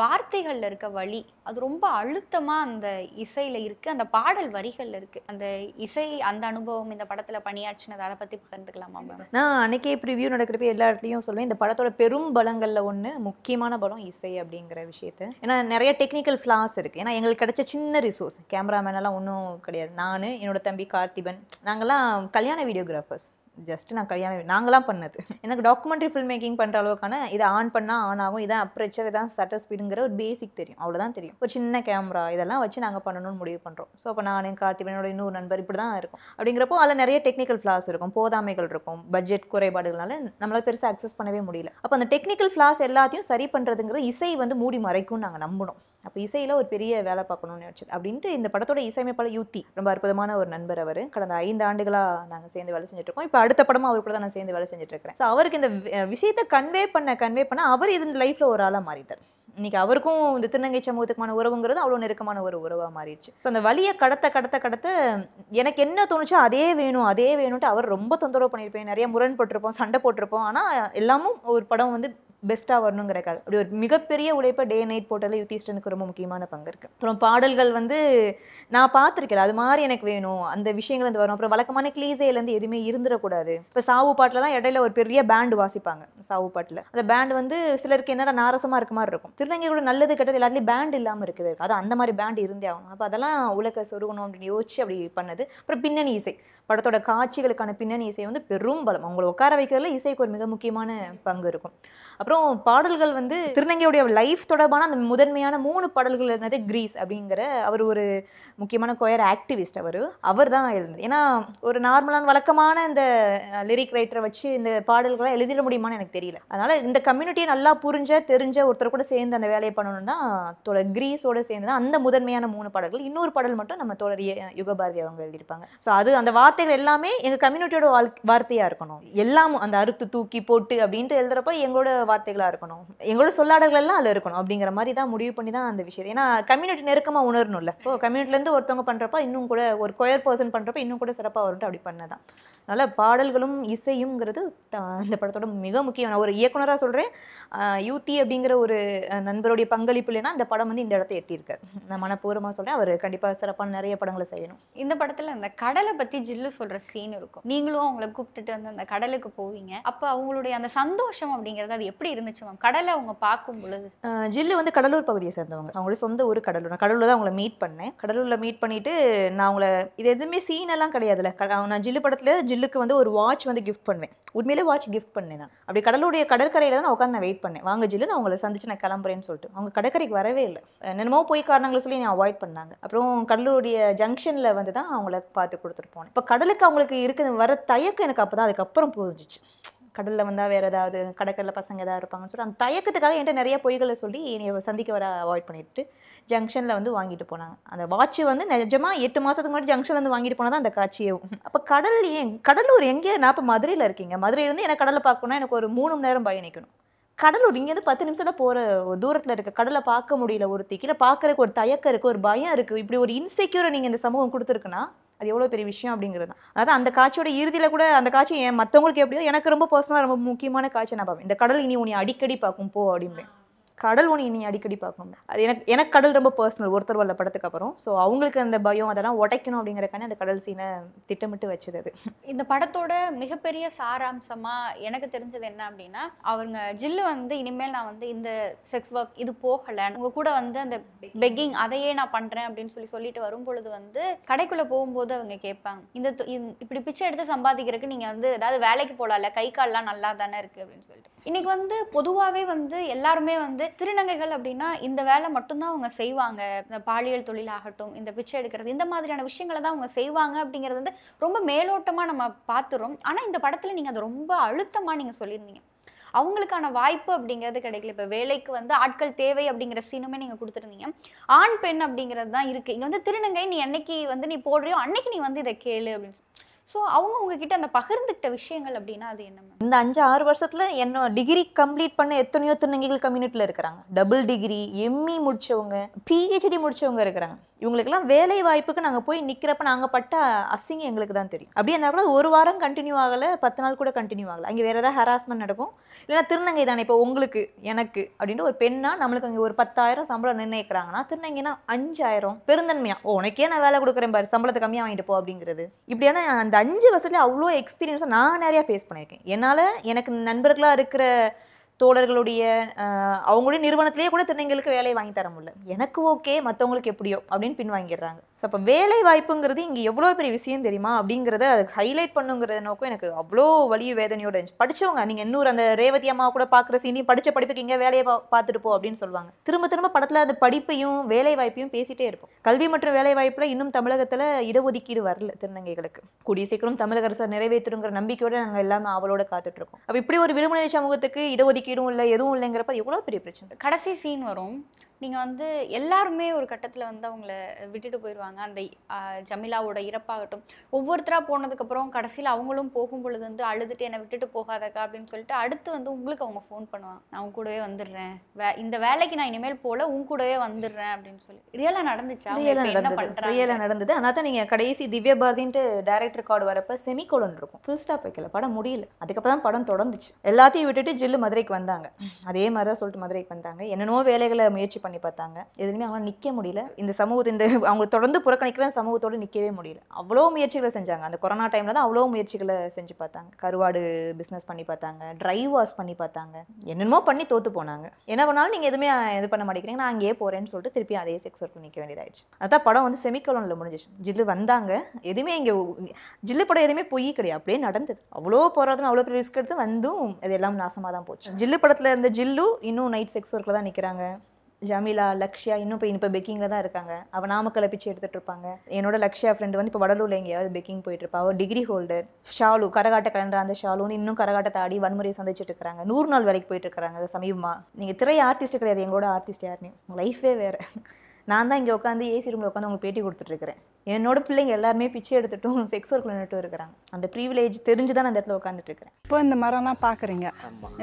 வார்த்தைகளில் இருக்க வழி அது ரொம்ப அழுத்தமாக அந்த இசையில் இருக்குது அந்த பாடல் வரிகளில் இருக்குது அந்த இசை அந்த அனுபவம் இந்த படத்தில் பணியாற்றினது அதை பற்றி பகிர்ந்துக்கலாமா நான் அன்னைக்கே ப்ரிவியூ நடக்கிறப்ப எல்லா இடத்துலயும் சொல்லுவேன் இந்த படத்தோட பெரும் பலங்களில் ஒன்று முக்கியமான பலம் இசை அப்படிங்கிற விஷயத்த ஏன்னா நிறைய டெக்னிக்கல் ஃப்ளாஸ் இருக்குது ஏன்னா எங்களுக்கு கிடைச்ச சின்ன ரிசோர்ஸ் எல்லாம் ஒன்றும் கிடையாது நான் என்னோட தம்பி கார்த்திபன் நாங்கள் நாங்கள்லாம் கல்யாண வீடியோகிராஃபர்ஸ் ஜஸ்ட் நான் கல்யாணம் நாங்களாம் பண்ணது எனக்கு டாக்குமெண்ட்ரி ஃபில் மேக்கிங் பண்ணுற அளவுக்கான இதை ஆன் பண்ணால் ஆன் ஆகும் இதான் அப்ரெச்சர் இதான் சட்டர் ஸ்பீடுங்கிற ஒரு பேசிக் தெரியும் அவ்வளோதான் தெரியும் ஒரு சின்ன கேமரா இதெல்லாம் வச்சு நாங்கள் பண்ணணும்னு முடிவு பண்ணுறோம் ஸோ அப்போ நான் கார்த்திபனோட இன்னொரு நண்பர் இப்படி தான் இருக்கும் அப்படிங்கிறப்போ அதில் நிறைய டெக்னிக்கல் ஃப்ளாஸ் இருக்கும் போதாமைகள் இருக்கும் பட்ஜெட் குறைபாடுகளால் நம்மளால் பெருசாக அக்சஸ் பண்ணவே முடியல அப்போ அந்த டெக்னிக்கல் ஃப்ளாஸ் எல்லாத்தையும் சரி பண்ணுறதுங்கிறது இசை வந்து மூடி மறைக்கும்னு நாங்கள் நம்பணும் அப்போ இசையில் ஒரு பெரிய வேலை பார்க்கணும்னு நினச்சது அப்படின்ட்டு இந்த படத்தோட இசையமைப்பாளர் யூத்தி ரொம்ப அற்புதமான ஒரு நண்பர் அவர் கடந்த ஐந்து ஆண்டுகளாக நாங்கள் சேர்ந்து வேலை செஞ்சுட்ருக்கோம் இப்போ அடுத்த படமும் அவர் கூட தான் நான் சேர்ந்து வேலை செஞ்சுட்ருக்கிறேன் ஸோ அவருக்கு இந்த விஷயத்தை கன்வே பண்ண கன்வே பண்ண அவர் இது இந்த லைஃப்பில் ஒரு ஆளாக மாறிட்டார் இன்றைக்கி அவருக்கும் இந்த திருநங்கை சமூகத்துக்குமான உறவுங்கிறது அவ்வளோ நெருக்கமான ஒரு உறவாக மாறிடுச்சு ஸோ அந்த வழியை கடத்த கடத்த கடத்த எனக்கு என்ன தோணுச்சோ அதே வேணும் அதே வேணும்ட்டு அவர் ரொம்ப தொந்தரவு பண்ணியிருப்பேன் நிறைய முரண் போட்டிருப்போம் சண்டை போட்டிருப்போம் ஆனால் எல்லாமும் ஒரு படம் வந்து பெஸ்ட்டாக வரணுங்கிறக்காக அப்படி ஒரு மிகப்பெரிய உழைப்பை டே நைட் போட்டதில் யூத் ஈஸ்டனுக்கு ரொம்ப முக்கியமான பங்கு இருக்குது அப்புறம் பாடல்கள் வந்து நான் பார்த்துருக்கேன் அது மாதிரி எனக்கு வேணும் அந்த விஷயங்கள் வந்து வரும் அப்புறம் வழக்கமான கிளீசேலேருந்து எதுவுமே இருந்துடக்கூடாது இப்போ சாவு பாட்டில் தான் இடையில ஒரு பெரிய பேண்டு வாசிப்பாங்க சாவு பாட்டில் அந்த பேண்ட் வந்து சிலருக்கு என்னடா நாரசமாக இருக்க மாதிரி இருக்கும் திருநங்கை கூட நல்லது கெட்டது எல்லாத்துலேயும் பேண்ட் இல்லாமல் இருக்குது அது அந்த மாதிரி பேண்ட் இருந்தே ஆகணும் அப்போ அதெல்லாம் உலக சொருகணும் அப்படின்னு யோசிச்சு அப்படி பண்ணது அப்புறம் பின்னணி இசை படத்தோட காட்சிகளுக்கான பின்னணி இசை வந்து பெரும் பலம் அவங்கள உட்கார வைக்கிறதுல இசைக்கு ஒரு மிக முக்கியமான பங்கு இருக்கும் அப்புறம் பாடல்கள் வந்து திருநங்கையுடைய லைஃப் தொடர்பான அந்த முதன்மையான மூணு பாடல்கள் இருந்தது கிரீஸ் அப்படிங்கிற அவர் ஒரு முக்கியமான கொயர் ஆக்டிவிஸ்ட் அவர் அவர் தான் எழுந்தது ஏன்னா ஒரு நார்மலான வழக்கமான இந்த லிரிக் ரைட்டரை வச்சு இந்த பாடல்களை எழுதிட முடியுமான்னு எனக்கு தெரியல அதனால் இந்த கம்யூனிட்டியை நல்லா புரிஞ்ச தெரிஞ்ச ஒருத்தர் கூட சேர்ந்து அந்த வேலையை பண்ணணும்னா தோழர் கிரீஸோடு சேர்ந்து தான் அந்த முதன்மையான மூணு பாடல்கள் இன்னொரு பாடல் மட்டும் நம்ம தோழர் யுகபாரதி அவங்க எழுதியிருப்பாங்க ஸோ அது அந்த வார்த்தை வார்த்தைகள் எல்லாமே எங்கள் கம்யூனிட்டியோட வாழ் வார்த்தையாக இருக்கணும் எல்லாம் அந்த அறுத்து தூக்கி போட்டு அப்படின்ட்டு எழுதுறப்ப எங்களோட வார்த்தைகளாக இருக்கணும் எங்களோட சொல்லாடல்கள் எல்லாம் அதில் இருக்கணும் அப்படிங்கிற மாதிரி தான் முடிவு பண்ணி தான் அந்த விஷயம் ஏன்னா கம்யூனிட்டி நெருக்கமாக உணரணும்ல இப்போ கம்யூனிட்டிலேருந்து ஒருத்தவங்க பண்ணுறப்ப இன்னும் கூட ஒரு கொயர் பர்சன் பண்ணுறப்ப இன்னும் கூட சிறப்பாக வரும் அப்படி பண்ணதான் அதனால் பாடல்களும் இசையும்ங்கிறது இந்த படத்தோட மிக முக்கியம் நான் ஒரு இயக்குனராக சொல்கிறேன் யூத்தி அப்படிங்கிற ஒரு நண்பருடைய பங்களிப்பு இல்லைன்னா இந்த படம் வந்து இந்த இடத்த எட்டியிருக்காரு நான் மனப்பூர்வமாக சொல்கிறேன் அவர் கண்டிப்பாக சிறப்பான நிறைய படங்களை செய்யணும் இந்த படத்தில் அந்த கடலை பற்றி ஜில்லு பதில் சொல்கிற சீன் இருக்கும் நீங்களும் அவங்கள கூப்பிட்டுட்டு வந்து அந்த கடலுக்கு போவீங்க அப்போ அவங்களுடைய அந்த சந்தோஷம் அப்படிங்கிறது அது எப்படி இருந்துச்சு மேம் கடலை அவங்க பார்க்கும் பொழுது ஜில்லு வந்து கடலூர் பகுதியை சேர்ந்தவங்க அவங்களுடைய சொந்த ஊர் கடலூர் நான் கடலூர் தான் அவங்கள மீட் பண்ணேன் கடலூரில் மீட் பண்ணிவிட்டு நான் அவங்கள இது எதுவுமே சீன் எல்லாம் கிடையாதுல நான் ஜில்லு படத்தில் ஜில்லுக்கு வந்து ஒரு வாட்ச் வந்து கிஃப்ட் பண்ணுவேன் உண்மையிலே வாட்ச் கிஃப்ட் பண்ணேன் நான் அப்படி கடலுடைய கடற்கரையில் தான் நான் உட்காந்து நான் வெயிட் பண்ணேன் வாங்க ஜில்லு நான் உங்களை சந்திச்சு நான் கிளம்புறேன்னு சொல்லிட்டு அவங்க கடற்கரைக்கு வரவே இல்லை என்னமோ போய் காரணங்களை சொல்லி நான் அவாய்ட் பண்ணாங்க அப்புறம் கடலூருடைய ஜங்ஷனில் வந்து தான் அவங்கள பார்த்து கொடுத்துட்டு போனேன் இப்போ கடலுக்கு அவங்களுக்கு இருக்குது வர தயக்கம் எனக்கு அப்போ தான் அதுக்கப்புறம் புரிஞ்சிச்சு கடலில் வந்தால் வேறு ஏதாவது கடற்கரில் பசங்க ஏதாவது இருப்பாங்கன்னு சொல்லி அந்த தயக்கத்துக்காக என்கிட்ட நிறைய பொய்களை சொல்லி என்னை சந்திக்க வர அவாய்ட் பண்ணிட்டு ஜங்ஷனில் வந்து வாங்கிட்டு போனாங்க அந்த வாட்ச் வந்து நிஜமாக எட்டு மாதத்துக்கு முன்னாடி ஜங்ஷனில் வந்து வாங்கிட்டு போனால் தான் அந்த காட்சியே அப்போ கடல் ஏன் கடலூர் எங்கேயோ நான் இப்போ மதுரையில் இருக்கீங்க மதுரையிலேருந்து எனக்கு கடலை பார்க்கணும்னா எனக்கு ஒரு மூணு மணி நேரம் பயணிக்கணும் கடலூர் இங்கேருந்து பத்து நிமிஷத்தில் போகிற தூரத்தில் இருக்க கடலை பார்க்க முடியல ஒரு தீக்கில் பார்க்குறதுக்கு ஒரு தயக்கம் இருக்குது ஒரு பயம் இருக்குது இப்படி ஒரு இன்செக்யூரை நீங்கள் இந்த சமூகம் கொடுத்துருக்குன்னா அது எவ்வளோ பெரிய விஷயம் அப்படிங்கிறது தான் அதாவது அந்த காட்சியோட இறுதியில் கூட அந்த காட்சி என் மற்றவங்களுக்கு எப்படியோ எனக்கு ரொம்ப பர்சனலாக ரொம்ப முக்கியமான காட்சி நான் பார்ப்பேன் இந்த கடல் இனி உன்னை அடிக்கடி பார்க்கும் போ அப்படிம்பேன் கடல் ஒன்று இனி அடிக்கடி பார்க்கணும் அது எனக்கு எனக்கு கடல் ரொம்ப பர்சனல் ஒருத்தர் வல்ல படத்துக்கு அப்புறம் ஸோ அவங்களுக்கு அந்த பயம் அதெல்லாம் உடைக்கணும் அப்படிங்கிறக்கான அந்த கடல் சீனை திட்டமிட்டு வச்சது இந்த படத்தோட மிகப்பெரிய சாராம்சமாக எனக்கு தெரிஞ்சது என்ன அப்படின்னா அவங்க ஜில்லு வந்து இனிமேல் நான் வந்து இந்த செக்ஸ் ஒர்க் இது போகலை உங்கள் கூட வந்து அந்த பெக்கிங் அதையே நான் பண்ணுறேன் அப்படின்னு சொல்லி சொல்லிட்டு வரும் பொழுது வந்து கடைக்குள்ளே போகும்போது அவங்க கேட்பாங்க இந்த இப்படி பிச்சை எடுத்து சம்பாதிக்கிறதுக்கு நீங்கள் வந்து ஏதாவது வேலைக்கு போகலாம்ல கை கால்லாம் நல்லா தானே இருக்குது அப்படின்னு சொல்லிட்டு இன்னைக்கு வந்து பொதுவாகவே வந்து எல்லாருமே வந்து திருநங்கைகள் அப்படின்னா இந்த வேலை மட்டும்தான் அவங்க செய்வாங்க இந்த பாலியல் தொழிலாகட்டும் இந்த பிச்சை எடுக்கிறது இந்த மாதிரியான விஷயங்களை தான் அவங்க செய்வாங்க அப்படிங்கிறது வந்து ரொம்ப மேலோட்டமாக நம்ம பார்த்துறோம் ஆனால் இந்த படத்தில் நீங்கள் அதை ரொம்ப அழுத்தமாக நீங்கள் சொல்லியிருந்தீங்க அவங்களுக்கான வாய்ப்பு அப்படிங்கிறது கிடைக்கல இப்போ வேலைக்கு வந்து ஆட்கள் தேவை அப்படிங்கிற சீனுமே நீங்கள் கொடுத்துருந்தீங்க ஆண் பெண் அப்படிங்கிறது தான் இருக்குது இங்கே வந்து திருநங்கை நீ என்னைக்கு வந்து நீ போடுறியோ அன்னைக்கு நீ வந்து இதை கேளு அப்படின்னு ஸோ அவங்க உங்ககிட்ட அந்த பகிர்ந்துக்கிட்ட விஷயங்கள் அப்படின்னா அது என்ன இந்த அஞ்சு ஆறு வருஷத்தில் என்ன டிகிரி கம்ப்ளீட் பண்ண எத்தனையோ திருநங்கைகள் கம்யூனிட்டியில் இருக்கிறாங்க டபுள் டிகிரி எம்இ முடிச்சவங்க பிஹெச்டி முடிச்சவங்க இருக்கிறாங்க இவங்களுக்கெல்லாம் வேலை வாய்ப்புக்கு நாங்கள் போய் நிற்கிறப்ப நாங்கள் பட்ட அசிங்க எங்களுக்கு தான் தெரியும் அப்படியே இருந்தால் கூட ஒரு வாரம் கண்டினியூ ஆகலை பத்து நாள் கூட கண்டினியூ ஆகலை அங்கே வேறு ஏதாவது ஹராஸ்மெண்ட் நடக்கும் இல்லைன்னா திருநங்கை தானே இப்போ உங்களுக்கு எனக்கு அப்படின்ட்டு ஒரு பெண்ணாக நம்மளுக்கு அங்கே ஒரு பத்தாயிரம் சம்பளம் நிர்ணயிக்கிறாங்கன்னா திருநங்கைனா அஞ்சாயிரம் பெருந்தன்மையாக உனக்கே நான் வேலை கொடுக்குறேன் பாரு சம்பளத்தை கம்மியாக வாங்கிட்டு போ அப்படிங்கிறது இப்படியான அந்த அஞ்சு வருஷத்துலேயே அவ்வளோ எக்ஸ்பீரியன்ஸாக நான் நிறையா ஃபேஸ் பண்ணியிருக்கேன் என்னால் எனக்கு நண்பர்களாக இருக்கிற தோழர்களுடைய அவங்களுடைய நிறுவனத்திலேயே கூட திருநங்கைகளுக்கு வேலையை வாங்கி தர முடியல எனக்கு ஓகே மற்றவங்களுக்கு எப்படியோ அப்படின்னு பின்வாங்கிடுறாங்க ஸோ அப்போ வேலை வாய்ப்புங்கிறது இங்கே எவ்வளோ பெரிய விஷயம் தெரியுமா அப்படிங்கிறத அது ஹைலைட் பண்ணுங்கிறத நோக்கம் எனக்கு அவ்வளோ வழி வேதனையோட இருந்துச்சு படித்தவங்க நீங்கள் இன்னொரு அந்த ரேவதி அம்மா கூட பார்க்குற சீனி படித்த படிப்புக்கு இங்கே வேலையை பா பார்த்துட்டு போ அப்படின்னு சொல்லுவாங்க திரும்ப திரும்ப படத்தில் அந்த படிப்பையும் வேலை வாய்ப்பையும் பேசிகிட்டே இருப்போம் கல்வி மற்றும் வேலை வாய்ப்பில் இன்னும் தமிழகத்தில் இடஒதுக்கீடு வரல திருநங்கைகளுக்கு கூடிய சீக்கிரம் தமிழக அரசு நிறைவேற்றுங்கிற நம்பிக்கையோடு நாங்கள் எல்லாமே அவளோட காத்துட்ருக்கோம் அப்போ இப்படி ஒரு விடுமுறை சமூகத்துக்கு இடஒதுக்கீடு ஒதுக்கீடும் இல்லை எதுவும் இல்லைங்கிறப்ப எவ்வளோ பெரிய பிரச்சனை கடைசி சீன் வரும் நீங்கள் வந்து எல்லாருமே ஒரு கட்டத்தில் வந்து அவங்கள விட்டுட்டு போயிடுவாங்க அந்த ஜமிலாவோட இறப்பாகட்டும் ஒவ்வொருத்தராக போனதுக்கப்புறம் கடைசியில் அவங்களும் போகும் பொழுது வந்து அழுதுட்டு என்னை விட்டுட்டு போகாதக்கா அப்படின்னு சொல்லிட்டு அடுத்து வந்து உங்களுக்கு அவங்க ஃபோன் பண்ணுவாங்க நான் உங்க கூடவே வந்துடுறேன் வே இந்த வேலைக்கு நான் இனிமேல் போல உங்க கூடவே வந்துடுறேன் அப்படின்னு சொல்லி ரியலாக நடந்துச்சா என்ன ரியலாக நடந்தது ஆனால் தான் நீங்கள் கடைசி திவ்ய பாரதின்ட்டு டேரக்டர் கார்டு வரப்போ கோலன் இருக்கும் ஃபுல் ஸ்டாப் வைக்கல படம் முடியல அதுக்கப்புறம் தான் படம் தொடர்ந்துச்சு எல்லாத்தையும் விட்டுட்டு ஜில்லு மதுரைக்கு வந்தாங்க அதே மாதிரி தான் சொல்லிட்டு மதுரைக்கு வந்தாங்க என்னென்னோ வேலைகளை முயற்சி பண்ணி பண்ணி பார்த்தாங்க எதுவுமே அவங்களால நிற்க முடியல இந்த சமூகத்தை இந்த அவங்க தொடர்ந்து புறக்கணிக்கிற சமூகத்தோடு நிற்கவே முடியல அவ்வளோ முயற்சிகளை செஞ்சாங்க அந்த கொரோனா டைமில் தான் அவ்வளோ முயற்சிகளை செஞ்சு பார்த்தாங்க கருவாடு பிஸ்னஸ் பண்ணி பார்த்தாங்க ட்ரை வாஷ் பண்ணி பார்த்தாங்க என்னென்னமோ பண்ணி தோற்று போனாங்க என்ன பண்ணாலும் நீங்கள் எதுவுமே இது பண்ண மாட்டேங்கிறீங்க நான் அங்கேயே போகிறேன்னு சொல்லிட்டு திருப்பி அதே செக்ஸ் ஒர்க்கு நிற்க வேண்டியதாயிடுச்சு அதான் படம் வந்து செமிகோலனில் முடிஞ்சிச்சு ஜில்லு வந்தாங்க எதுவுமே இங்கே ஜில்லு படம் எதுவுமே பொய் கிடையாது அப்படியே நடந்தது அவ்வளோ போராட்டம் அவ்வளோ பெரிய ரிஸ்க் எடுத்து வந்தும் அது எல்லாம் நாசமாக தான் போச்சு ஜில்லு படத்தில் இருந்த ஜில்லு இன்னும் நைட் செக்ஸ் ஒர்க்கில் தான் நிற்கிறாங்க ஜமீலா லக்ஷயா இன்னும் இப்போ இப்போ பெக்கிங்கில் தான் இருக்காங்க அவள் நாமக்கலை பிச்சு எடுத்துகிட்டு இருப்பாங்க என்னோட லக்ஷயா ஃப்ரெண்டு வந்து இப்போ வடலூரில் எங்கேயாவது பெக்கிங் போயிட்டு இருப்பா அவள் டிகிரி ஹோல்டர் ஷாலு கரகாட்ட கலண்டர் அந்த ஷாலு வந்து இன்னும் கரகாட்டத்தை ஆடி வன்முறையை சந்திச்சுட்டு இருக்காங்க நூறு நாள் வேலைக்கு போயிட்டு இருக்காங்க சமீபமாக நீங்கள் திரை ஆர்டிஸ்ட் கிடையாது எங்களோட ஆர்டிஸ்ட் யாருன்னு லைஃபே வேறு நான் தான் இங்கே உட்காந்து ஏசி ரூமில் உட்காந்து அவங்க பேட்டி கொடுத்துட்ருக்கிறேன் என்னோட பிள்ளைங்க எல்லாருமே பிச்சை எடுத்துட்டும் செக்ஸ் ஒர்க்கில் நின்றுட்டும் இருக்கிறாங்க அந்த ப்ரீவிலேஜ் தெரிஞ்சு தான் அந்த இடத்துல உட்காந்துட்டு இருக்கிறேன் இப்போ இந்த மரம்லாம் பார்க்குறீங்க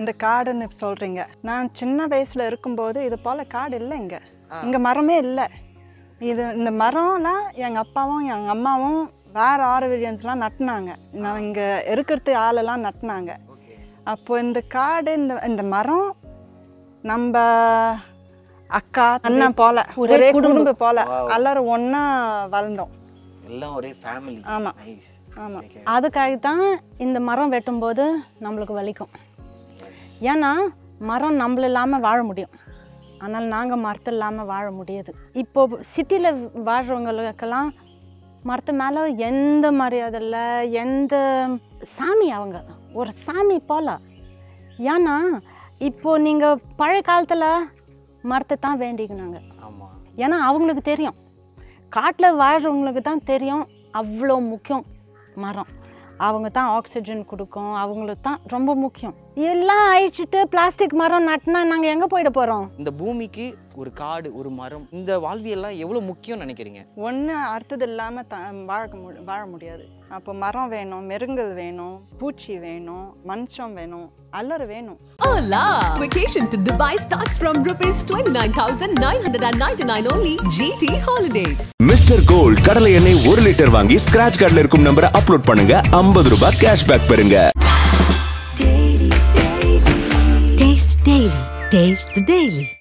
இந்த காடுன்னு சொல்கிறீங்க நான் சின்ன வயசில் இருக்கும்போது இது போல் காடு இல்லை இங்கே இங்கே மரமே இல்லை இது இந்த மரம்லாம் எங்கள் அப்பாவும் எங்கள் அம்மாவும் வேறு ஆரோவிலியன்ஸ்லாம் நட்டினாங்க நான் இங்கே இருக்கிறது ஆளெல்லாம் நட்டினாங்க அப்போது இந்த காடு இந்த இந்த மரம் நம்ம அக்கா அண்ணன் போல ஒரே குடும்பம் போல எல்லாரும் ஒன்னா வளர்ந்தோம் எல்லாம் ஒரே ஃபேமிலி ஆமா ஆமா அதுக்காக தான் இந்த மரம் வெட்டும்போது நம்மளுக்கு வலிக்கும் ஏன்னா மரம் நம்மள இல்லாம வாழ முடியும் ஆனால் நாங்கள் மரத்து இல்லாமல் வாழ முடியாது இப்போ சிட்டியில் வாழ்கிறவங்களுக்கெல்லாம் மரத்து மேலே எந்த மரியாதை இல்லை எந்த சாமி அவங்க ஒரு சாமி போல ஏன்னா இப்போது நீங்கள் பழைய காலத்தில் மரத்தை தான் வேண்டிக்கினாங்க ஏன்னா அவங்களுக்கு தெரியும் காட்டில் வாழ்கிறவங்களுக்கு தான் தெரியும் அவ்வளோ முக்கியம் மரம் அவங்க தான் ஆக்சிஜன் கொடுக்கும் அவங்களுக்கு தான் ரொம்ப முக்கியம் எல்லாம் அழிச்சிட்டு பிளாஸ்டிக் மரம் நட்டினா நாங்கள் எங்கே போயிட போகிறோம் இந்த பூமிக்கு ஒரு காடு ஒரு மரம் இந்த வாழ்வியெல்லாம் எவ்வளோ முக்கியம் நினைக்கிறீங்க ஒன்று அர்த்தது இல்லாமல் த வாழ வாழ முடியாது அப்போ மரம் வேணும் மெருங்கல் வேணும் பூச்சி வேணும் மஞ்சம் வேணும் அல்லறு வேணும் ஆலா Vacation to Dubai starts from rupees 29,999 only GT Holidays. Mister gold கடலை எண்ணெய் ஒரு லிட்டர் வாங்கி ஸ்கிராச் கார்டில் இருக்கும் நம்பரை அப்லோட் பண்ணுங்க ஐம்பது ரூபாய் கேஷ்பேக் பெறுங்க Taste Daily. Taste the Daily.